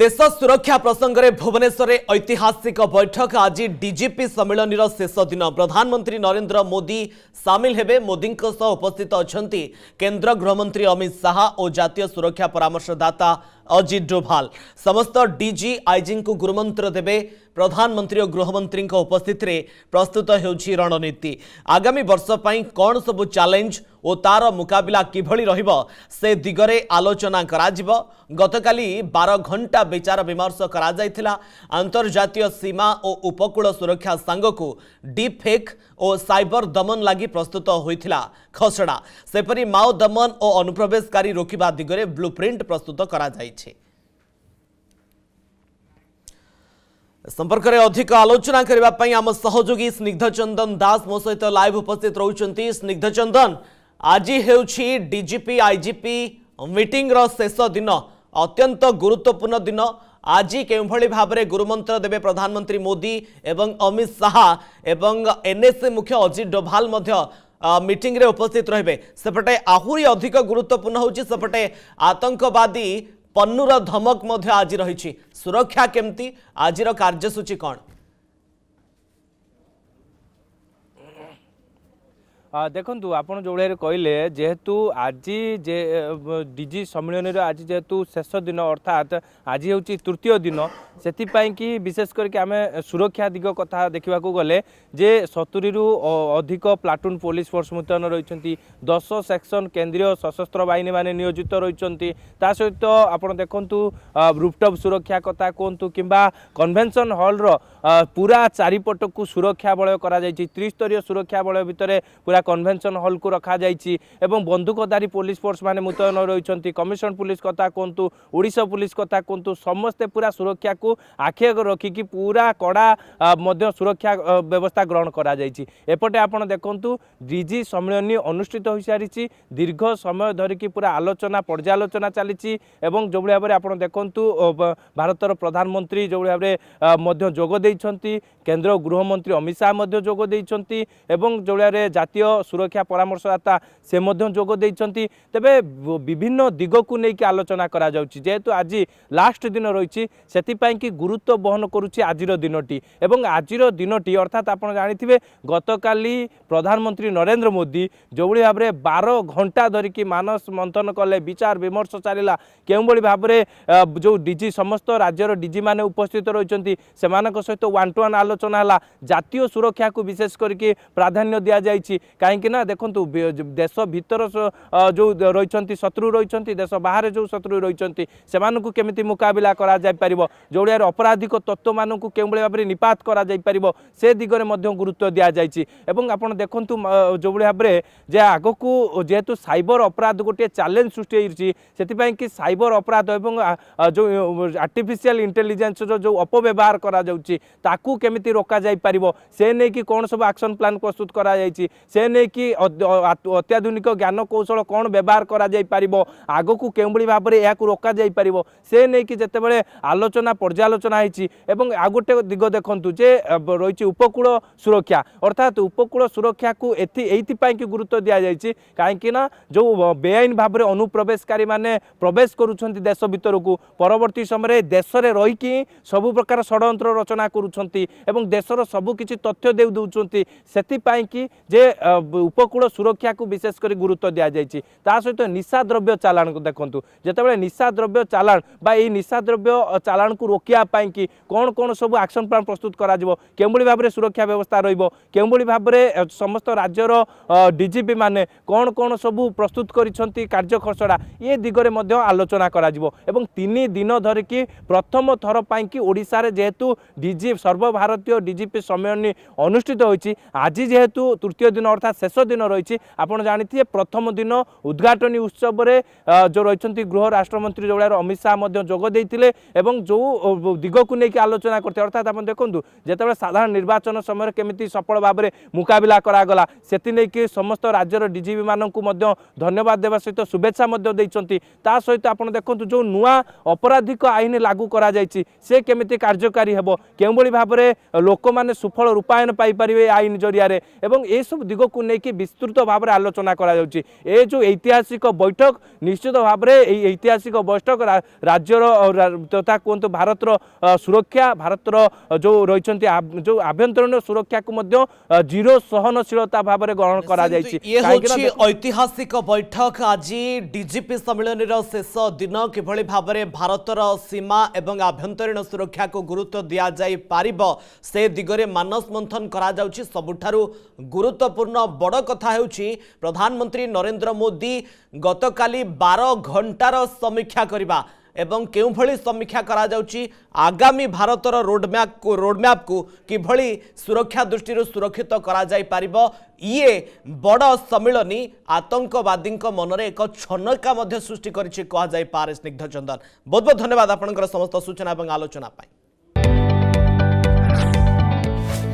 দেশ সুরক্ষা প্রসঙ্গে ভুবনেশ্বরে ঐতিহাসিক বৈঠক আজ ডিজিপি সম্মিলনীর শেষ দিন প্রধানমন্ত্রী নরেন্দ্র মোদি সামিল হবে মোদী উপস্থিত অনেক কেন্দ্র গৃহমন্ত্রী অমিত শাহ ও জাতীয় সুরক্ষা পরামর্শদাতা অজিত ডোভাল সমস্ত ডিজি আইজি গুরুমন্ত্র দেবে প্রধানমন্ত্রী ও গৃহমন্ত্রী উপস্থিতিরে প্রস্তুত হচ্ছে রণনীতি আগামী বর্ষ পাই কণ সবু চ্যালেঞ্জ ও তার মুকাবিলা কিভাবে রহব সে দিগরে আলোচনা করা গতকাল বার ঘণ্টা বিচার বিমর্শ করা আন্তর্জাতীয় সীমা ও উপকূল সুরক্ষা সাংগকু ডিপ ফেক ও সাইবর দমন লাগি প্রস্তুত হয়েছিল খসড়া সেপরি মাও দমন ও অনুপ্রবেশকারী রোকিবা দিগরে ব্লু প্রিন্ট প্রস্তুত করা যাই છે संपर्क अधिक आलोचना करने आम सहयोगी स्निग्ध चंदन दास मो सहित लाइव उपस्थित रही स्निग्ध चंदन आज होजीपी आईजीपी मिट्र शेष दिन अत्यंत गुरुत्वपूर्ण दिन आज के भाव में गुरुमंत्र देवे प्रधानमंत्री मोदी एवं अमित शाह एवं एनएससी मुख्य अजित डोभाल मिटिंग रे उपस्थित रहे सेपटे आहरी अधिक गुरुत्वपूर्ण होपटे आतंकवादी ପନ୍ନୁର ଧମକ ମଧ୍ୟ ଆଜି ରହିଛି ସୁରକ୍ଷା କେମିତି ଆଜିର କାର୍ଯ୍ୟସୂଚୀ କ'ଣ ଦେଖନ୍ତୁ ଆପଣ ଯେଉଁଭଳିଆରେ କହିଲେ ଯେହେତୁ ଆଜି ଯେ ଡିଜି ସମ୍ମିଳନୀର ଆଜି ଯେହେତୁ ଶେଷ ଦିନ ଅର୍ଥାତ୍ ଆଜି ହେଉଛି ତୃତୀୟ ଦିନ ସେଥିପାଇଁକି ବିଶେଷ କରିକି ଆମେ ସୁରକ୍ଷା ଦିଗ କଥା ଦେଖିବାକୁ ଗଲେ ଯେ ସତୁରିରୁ ଅଧିକ ପ୍ଲାଟୁନ୍ ପୋଲିସ ଫୋର୍ସ ମୁତୟନ ରହିଛନ୍ତି ଦଶ ସେକ୍ସନ୍ କେନ୍ଦ୍ରୀୟ ସଶସ୍ତ୍ର ବାହିନୀମାନେ ନିୟୋଜିତ ରହିଛନ୍ତି ତା ସହିତ ଆପଣ ଦେଖନ୍ତୁ ରୁଫଟପ୍ ସୁରକ୍ଷା କଥା କୁହନ୍ତୁ କିମ୍ବା କନଭେନସନ୍ ହଲ୍ର ପୁରା ଚାରିପଟକୁ ସୁରକ୍ଷା ବଳୟ କରାଯାଇଛି ତ୍ରିସ୍ତରୀୟ ସୁରକ୍ଷା ବଳୟ ଭିତରେ ପୁରା ଏହା କନଭେନସନ ହଲକୁ ରଖାଯାଇଛି ଏବଂ ବନ୍ଧୁକଧାରୀ ପୋଲିସ ଫୋର୍ସ ମାନେ ମୁତୟନ ରହିଛନ୍ତି କମିଶନ ପୋଲିସ କଥା କୁହନ୍ତୁ ଓଡ଼ିଶା ପୋଲିସ କଥା କୁହନ୍ତୁ ସମସ୍ତେ ପୁରା ସୁରକ୍ଷାକୁ ଆଖି ଆଗ ରଖିକି ପୁରା କଡ଼ା ମଧ୍ୟ ସୁରକ୍ଷା ବ୍ୟବସ୍ଥା ଗ୍ରହଣ କରାଯାଇଛି ଏପଟେ ଆପଣ ଦେଖନ୍ତୁ ଡିଜି ସମ୍ମିଳନୀ ଅନୁଷ୍ଠିତ ହୋଇସାରିଛି ଦୀର୍ଘ ସମୟ ଧରିକି ପୁରା ଆଲୋଚନା ପର୍ଯ୍ୟାଲୋଚନା ଚାଲିଛି ଏବଂ ଯେଉଁଭଳି ଭାବରେ ଆପଣ ଦେଖନ୍ତୁ ଭାରତର ପ୍ରଧାନମନ୍ତ୍ରୀ ଯେଉଁଭଳି ଭାବରେ ମଧ୍ୟ ଯୋଗ ଦେଇଛନ୍ତି କେନ୍ଦ୍ର ଗୃହମନ୍ତ୍ରୀ ଅମିତ ଶାହା ମଧ୍ୟ ଯୋଗ ଦେଇଛନ୍ତି ଏବଂ ଯେଉଁଭଳି ଭାବରେ ଜାତୀୟ ସୁରକ୍ଷା ପରାମର୍ଶଦାତା ସେ ମଧ୍ୟ ଯୋଗ ଦେଇଛନ୍ତି ତେବେ ବିଭିନ୍ନ ଦିଗକୁ ନେଇକି ଆଲୋଚନା କରାଯାଉଛି ଯେହେତୁ ଆଜି ଲାଷ୍ଟ ଦିନ ରହିଛି ସେଥିପାଇଁ କି ଗୁରୁତ୍ୱ ବହନ କରୁଛି ଆଜିର ଦିନଟି ଏବଂ ଆଜିର ଦିନଟି ଅର୍ଥାତ୍ ଆପଣ ଜାଣିଥିବେ ଗତକାଲି ପ୍ରଧାନମନ୍ତ୍ରୀ ନରେନ୍ଦ୍ର ମୋଦି ଯେଉଁଭଳି ଭାବରେ ବାର ଘଣ୍ଟା ଧରିକି ମାନସ ମନ୍ଥନ କଲେ ବିଚାର ବିମର୍ଶ ଚାଲିଲା କେଉଁଭଳି ଭାବରେ ଯେଉଁ ଡିଜି ସମସ୍ତ ରାଜ୍ୟର ଡିଜିମାନେ ଉପସ୍ଥିତ ରହିଛନ୍ତି ସେମାନଙ୍କ ସହିତ ୱାନ୍ ଟୁ ୱାନ୍ ଆଲୋଚନା ହେଲା ଜାତୀୟ ସୁରକ୍ଷାକୁ ବିଶେଷ କରିକି ପ୍ରାଧାନ୍ୟ ଦିଆଯାଇଛି କାହିଁକିନା ଦେଖନ୍ତୁ ଦେଶ ଭିତର ଯେଉଁ ରହିଛନ୍ତି ଶତ୍ରୁ ରହିଛନ୍ତି ଦେଶ ବାହାରେ ଯେଉଁ ଶତ୍ରୁ ରହିଛନ୍ତି ସେମାନଙ୍କୁ କେମିତି ମୁକାବିଲା କରାଯାଇପାରିବ ଯେଉଁଭଳିଆରେ ଅପରାଧିକ ତତ୍ତ୍ୱମାନଙ୍କୁ କେଉଁଭଳି ଭାବରେ ନିପାତ କରାଯାଇପାରିବ ସେ ଦିଗରେ ମଧ୍ୟ ଗୁରୁତ୍ୱ ଦିଆଯାଇଛି ଏବଂ ଆପଣ ଦେଖନ୍ତୁ ଯେଉଁଭଳି ଭାବରେ ଯେ ଆଗକୁ ଯେହେତୁ ସାଇବର ଅପରାଧ ଗୋଟିଏ ଚ୍ୟାଲେଞ୍ଜ ସୃଷ୍ଟି ହୋଇଛି ସେଥିପାଇଁ କି ସାଇବର ଅପରାଧ ଏବଂ ଯେଉଁ ଆର୍ଟିଫିସିଆଲ ଇଣ୍ଟେଲିଜେନ୍ସର ଯେଉଁ ଅପବ୍ୟବହାର କରାଯାଉଛି ତାକୁ କେମିତି ରୋକାଯାଇପାରିବ ସେ ନେଇକି କ'ଣ ସବୁ ଆକ୍ସନ୍ ପ୍ଲାନ୍ ପ୍ରସ୍ତୁତ କରାଯାଇଛି ସେ ନେଇକି ଅତ୍ୟାଧୁନିକ ଜ୍ଞାନକୌଶଳ କ'ଣ ବ୍ୟବହାର କରାଯାଇପାରିବ ଆଗକୁ କେଉଁଭଳି ଭାବରେ ଏହାକୁ ରୋକାଯାଇପାରିବ ସେ ନେଇକି ଯେତେବେଳେ ଆଲୋଚନା ପର୍ଯ୍ୟାଲୋଚନା ହେଇଛି ଏବଂ ଆଉ ଗୋଟେ ଦିଗ ଦେଖନ୍ତୁ ଯେ ରହିଛି ଉପକୂଳ ସୁରକ୍ଷା ଅର୍ଥାତ୍ ଉପକୂଳ ସୁରକ୍ଷାକୁ ଏଥି ଏଇଥିପାଇଁକି ଗୁରୁତ୍ୱ ଦିଆଯାଇଛି କାହିଁକିନା ଯେଉଁ ବେଆଇନ ଭାବରେ ଅନୁପ୍ରବେଶକାରୀମାନେ ପ୍ରବେଶ କରୁଛନ୍ତି ଦେଶ ଭିତରକୁ ପରବର୍ତ୍ତୀ ସମୟରେ ଦେଶରେ ରହିକି ସବୁ ପ୍ରକାର ଷଡ଼ଯନ୍ତ୍ର ରଚନା କରୁଛନ୍ତି ଏବଂ ଦେଶର ସବୁକିଛି ତଥ୍ୟ ଦେଉ ଦେଉଛନ୍ତି ସେଥିପାଇଁକି ଯେ উপକୂଳ ସୁରକ୍ଷାକୁ ବିଶେଷ କରି ଗୁରୁତ୍ୱ ଦିଆଯାଇଛି ତା ସହିତ ନିଶାଦ୍ରବ୍ୟ ଚାଲାଣକୁ ଦେଖନ୍ତୁ ଯେତେବେଳେ ନିଶାଦ୍ରବ୍ୟ ଚାଲାଣ ବା ଏହି ନିଶାଦ୍ରବ୍ୟ ଚାଲାଣକୁ ରୋକିବା ପାଇଁକି କ'ଣ କ'ଣ ସବୁ ଆକ୍ସନ୍ ପ୍ଲାନ୍ ପ୍ରସ୍ତୁତ କରାଯିବ କେଉଁଭଳି ଭାବରେ ସୁରକ୍ଷା ବ୍ୟବସ୍ଥା ରହିବ କେଉଁଭଳି ଭାବରେ ସମସ୍ତ ରାଜ୍ୟର ଡିଜିପି ମାନେ କ'ଣ କ'ଣ ସବୁ ପ୍ରସ୍ତୁତ କରିଛନ୍ତି କାର୍ଯ୍ୟ ଖସଡ଼ା ଏ ଦିଗରେ ମଧ୍ୟ ଆଲୋଚନା କରାଯିବ ଏବଂ ତିନି ଦିନ ଧରିକି ପ୍ରଥମ ଥର ପାଇଁକି ଓଡ଼ିଶାରେ ଯେହେତୁ ଡିଜି ସର୍ବଭାରତୀୟ ଡିଜିପି ସମ୍ମିଳନୀ ଅନୁଷ୍ଠିତ ହୋଇଛି ଆଜି ଯେହେତୁ ତୃତୀୟ ଦିନ ତଥା ଶେଷ ଦିନ ରହିଛି ଆପଣ ଜାଣିଥିବେ ପ୍ରଥମ ଦିନ ଉଦ୍ଘାଟନୀ ଉତ୍ସବରେ ଯେଉଁ ରହିଛନ୍ତି ଗୃହ ରାଷ୍ଟ୍ରମନ୍ତ୍ରୀ ଯେଉଁଭଳିଆର ଅମିତ ଶାହା ମଧ୍ୟ ଯୋଗ ଦେଇଥିଲେ ଏବଂ ଯେଉଁ ଦିଗକୁ ନେଇକି ଆଲୋଚନା କରିଥିଲେ ଅର୍ଥାତ୍ ଆପଣ ଦେଖନ୍ତୁ ଯେତେବେଳେ ସାଧାରଣ ନିର୍ବାଚନ ସମୟରେ କେମିତି ସଫଳ ଭାବରେ ମୁକାବିଲା କରାଗଲା ସେଥିନେଇକି ସମସ୍ତ ରାଜ୍ୟର ଡିଜିପିମାନଙ୍କୁ ମଧ୍ୟ ଧନ୍ୟବାଦ ଦେବା ସହିତ ଶୁଭେଚ୍ଛା ମଧ୍ୟ ଦେଇଛନ୍ତି ତା ସହିତ ଆପଣ ଦେଖନ୍ତୁ ଯେଉଁ ନୂଆ ଅପରାଧିକ ଆଇନ ଲାଗୁ କରାଯାଇଛି ସେ କେମିତି କାର୍ଯ୍ୟକାରୀ ହେବ କେଉଁଭଳି ଭାବରେ ଲୋକମାନେ ସୁଫଳ ରୂପାୟନ ପାଇପାରିବେ ଆଇନ ଜରିଆରେ ଏବଂ ଏସବୁ ଦିଗ କୁ ନେଇକି ବିସ୍ତୃତ ଭାବରେ ଆଲୋଚନା କରାଯାଉଛି ଏ ଯେଉଁ ଐତିହାସିକ ବୈଠକ ନିଶ୍ଚିତ ଭାବରେ ଏଇ ଐତିହାସିକ ବୈଠକ ରାଜ୍ୟର ତଥା କୁହନ୍ତୁ ଭାରତର ସୁରକ୍ଷା ଭାରତର ଯେଉଁ ରହିଛନ୍ତି ଯେଉଁ ଆଭ୍ୟନ୍ତରୀଣ ସୁରକ୍ଷାକୁ ମଧ୍ୟ ଜିରୋ ସହନଶୀଳତା ଭାବରେ ଗ୍ରହଣ କରାଯାଇଛି ଐତିହାସିକ ବୈଠକ ଆଜି ଡିଜିପି ସମ୍ମିଳନୀର ଶେଷ ଦିନ କିଭଳି ଭାବରେ ଭାରତର ସୀମା ଏବଂ ଆଭ୍ୟନ୍ତରୀଣ ସୁରକ୍ଷାକୁ ଗୁରୁତ୍ୱ ଦିଆଯାଇ ପାରିବ ସେ ଦିଗରେ ମାନସ ମନ୍ଥନ କରାଯାଉଛି ସବୁଠାରୁ ଗୁରୁତ୍ୱପୂର୍ଣ୍ଣ বড় কথা হচ্ছে প্রধানমন্ত্রী নরেন্দ্র মোদি গতকাল বার ঘণ্টার সমীক্ষা করা এবং কেউভাবে সমীক্ষা করা যাচ্ছে আগামী ভারতর রোডম্যাপ রোডম্যাপকু কিভাবে সুরক্ষা দৃষ্টি সুরক্ষিত করা যাই পারিব ইয়ে বড় সম্মিলনী আতঙ্কবাদী মনরে এক ছনকা সৃষ্টি করেছে কুহযাই পারে স্নিগ্ধ চন্দন বহুত বহুত ধন্যবাদ আপনার সমস্ত সূচনা এবং আলোচনা পাই